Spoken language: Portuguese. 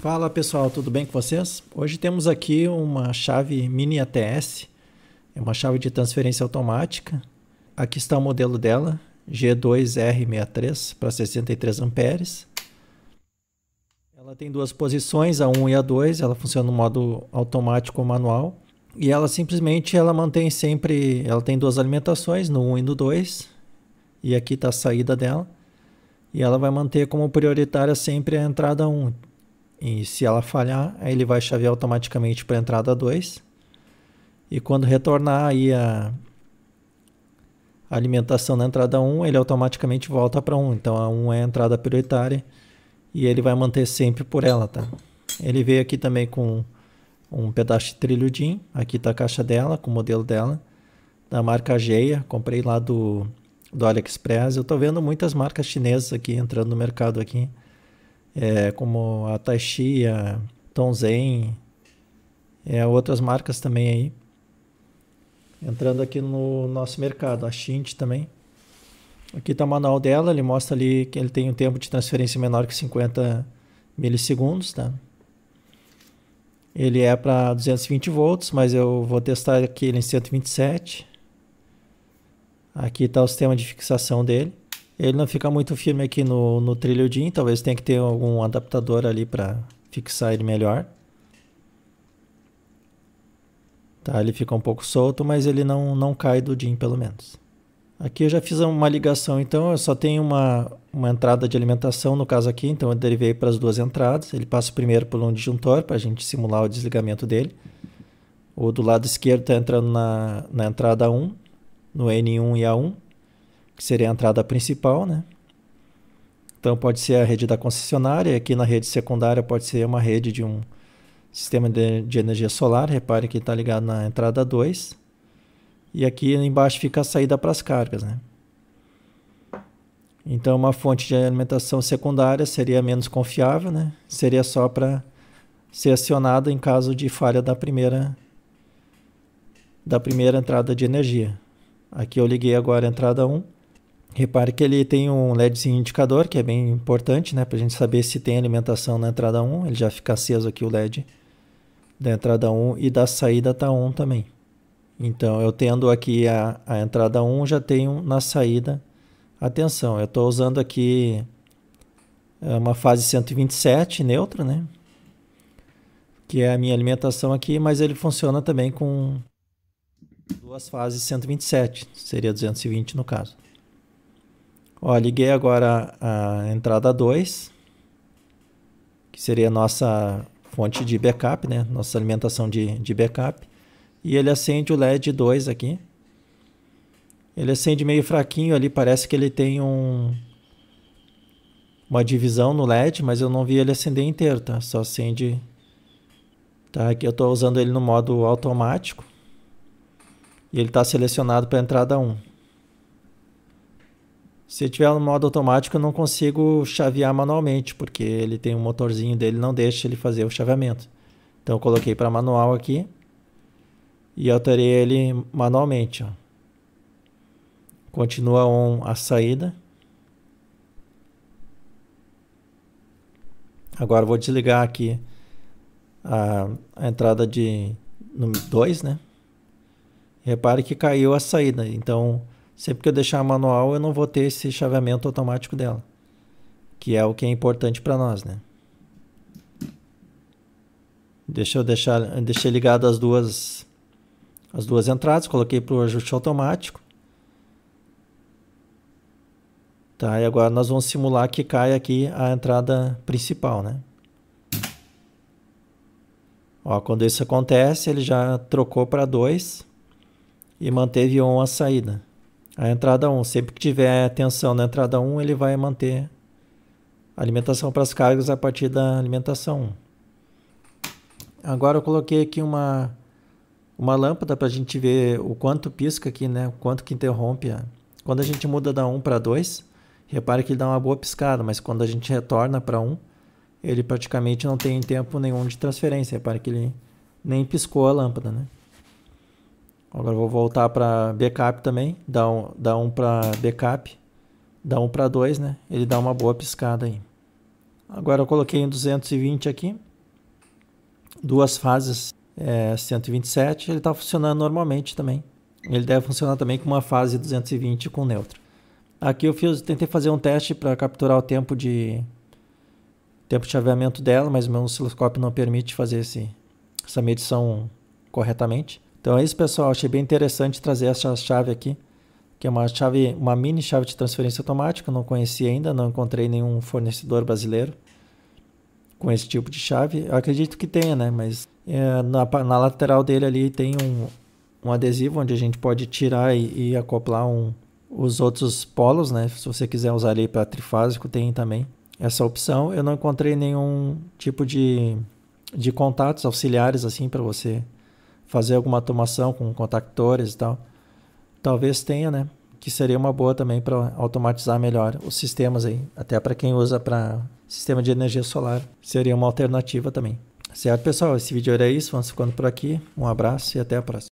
Fala pessoal, tudo bem com vocês? Hoje temos aqui uma chave mini ATS, é uma chave de transferência automática. Aqui está o modelo dela, G2R63 para 63 amperes. Ela tem duas posições, a 1 e a 2, ela funciona no modo automático ou manual. E ela simplesmente ela mantém sempre, ela tem duas alimentações, no 1 e no 2. E aqui está a saída dela. E ela vai manter como prioritária sempre a entrada 1. E se ela falhar, aí ele vai chavear automaticamente para a entrada 2. E quando retornar aí a alimentação na entrada 1, ele automaticamente volta para 1. Então a 1 é a entrada prioritária e ele vai manter sempre por ela, tá? Ele veio aqui também com um pedaço de trilho DIN. Aqui está a caixa dela, com o modelo dela. Da marca Geia, comprei lá do, do AliExpress. Eu estou vendo muitas marcas chinesas aqui entrando no mercado aqui é, como a Taishi, a Tonzen, é, outras marcas também aí. Entrando aqui no nosso mercado, a Shint também. Aqui está o manual dela, ele mostra ali que ele tem um tempo de transferência menor que 50 milissegundos, tá? Ele é para 220 volts, mas eu vou testar aqui ele em 127. Aqui está o sistema de fixação dele. Ele não fica muito firme aqui no, no trilho DIN, talvez tenha que ter algum adaptador ali para fixar ele melhor. Tá, ele fica um pouco solto, mas ele não, não cai do DIN pelo menos. Aqui eu já fiz uma ligação, então eu só tenho uma, uma entrada de alimentação no caso aqui, então eu derivei para as duas entradas. Ele passa primeiro por um disjuntor para a gente simular o desligamento dele. O do lado esquerdo está entrando na, na entrada 1, no N1 e A1 que seria a entrada principal, né? Então pode ser a rede da concessionária, aqui na rede secundária pode ser uma rede de um sistema de, de energia solar, repare que está ligado na entrada 2. E aqui embaixo fica a saída para as cargas, né? Então uma fonte de alimentação secundária seria menos confiável, né? Seria só para ser acionada em caso de falha da primeira da primeira entrada de energia. Aqui eu liguei agora a entrada 1. Repare que ele tem um LEDzinho indicador, que é bem importante, né? Para a gente saber se tem alimentação na entrada 1. Ele já fica aceso aqui o LED da entrada 1 e da saída tá 1 também. Então, eu tendo aqui a, a entrada 1, já tenho na saída. Atenção, eu estou usando aqui é, uma fase 127 neutra, né? Que é a minha alimentação aqui, mas ele funciona também com duas fases 127, seria 220 no caso. Ó, liguei agora a entrada 2, que seria a nossa fonte de backup, né? Nossa alimentação de, de backup. E ele acende o LED 2 aqui. Ele acende meio fraquinho ali, parece que ele tem um uma divisão no LED, mas eu não vi ele acender inteiro, tá? Só acende tá aqui eu estou usando ele no modo automático. E ele está selecionado para entrada 1. Se tiver no modo automático, eu não consigo chavear manualmente, porque ele tem um motorzinho dele, não deixa ele fazer o chaveamento. Então eu coloquei para manual aqui e alterei ele manualmente. Ó. Continua on a saída. Agora vou desligar aqui a, a entrada de número 2, né? Repare que caiu a saída, então Sempre que eu deixar manual, eu não vou ter esse chaveamento automático dela, que é o que é importante para nós, né? Deixa eu deixar, deixei ligado as duas as duas entradas, coloquei para o ajuste automático. Tá, e agora nós vamos simular que cai aqui a entrada principal, né? Ó, quando isso acontece, ele já trocou para 2 e manteve 1 um a saída a entrada 1. Sempre que tiver tensão na entrada 1, ele vai manter a alimentação para as cargas a partir da alimentação 1. Agora eu coloquei aqui uma, uma lâmpada para a gente ver o quanto pisca aqui, né? o quanto que interrompe. Quando a gente muda da 1 para 2, repare que ele dá uma boa piscada, mas quando a gente retorna para 1, ele praticamente não tem tempo nenhum de transferência. Repare que ele nem piscou a lâmpada. Né? Agora vou voltar para backup também. Dá um, dá um para backup. Dá um para 2, né? Ele dá uma boa piscada aí. Agora eu coloquei em 220 aqui. Duas fases é, 127. Ele está funcionando normalmente também. Ele deve funcionar também com uma fase 220 com neutro. Aqui eu fiz, tentei fazer um teste para capturar o tempo de tempo de chaveamento dela, mas meu osciloscópio não permite fazer esse, essa medição corretamente. Então é isso, pessoal. Achei bem interessante trazer essa chave aqui, que é uma chave, uma mini chave de transferência automática. Não conheci ainda, não encontrei nenhum fornecedor brasileiro com esse tipo de chave. Eu acredito que tenha, né? Mas é, na, na, lateral dele ali tem um, um adesivo onde a gente pode tirar e, e acoplar um, os outros polos, né? Se você quiser usar ele para trifásico, tem também essa opção. Eu não encontrei nenhum tipo de, de contatos auxiliares assim para você fazer alguma automação com contactores e tal. Talvez tenha, né? Que seria uma boa também para automatizar melhor os sistemas aí. Até para quem usa para sistema de energia solar, seria uma alternativa também. Certo, pessoal? Esse vídeo era isso. Vamos ficando por aqui. Um abraço e até a próxima.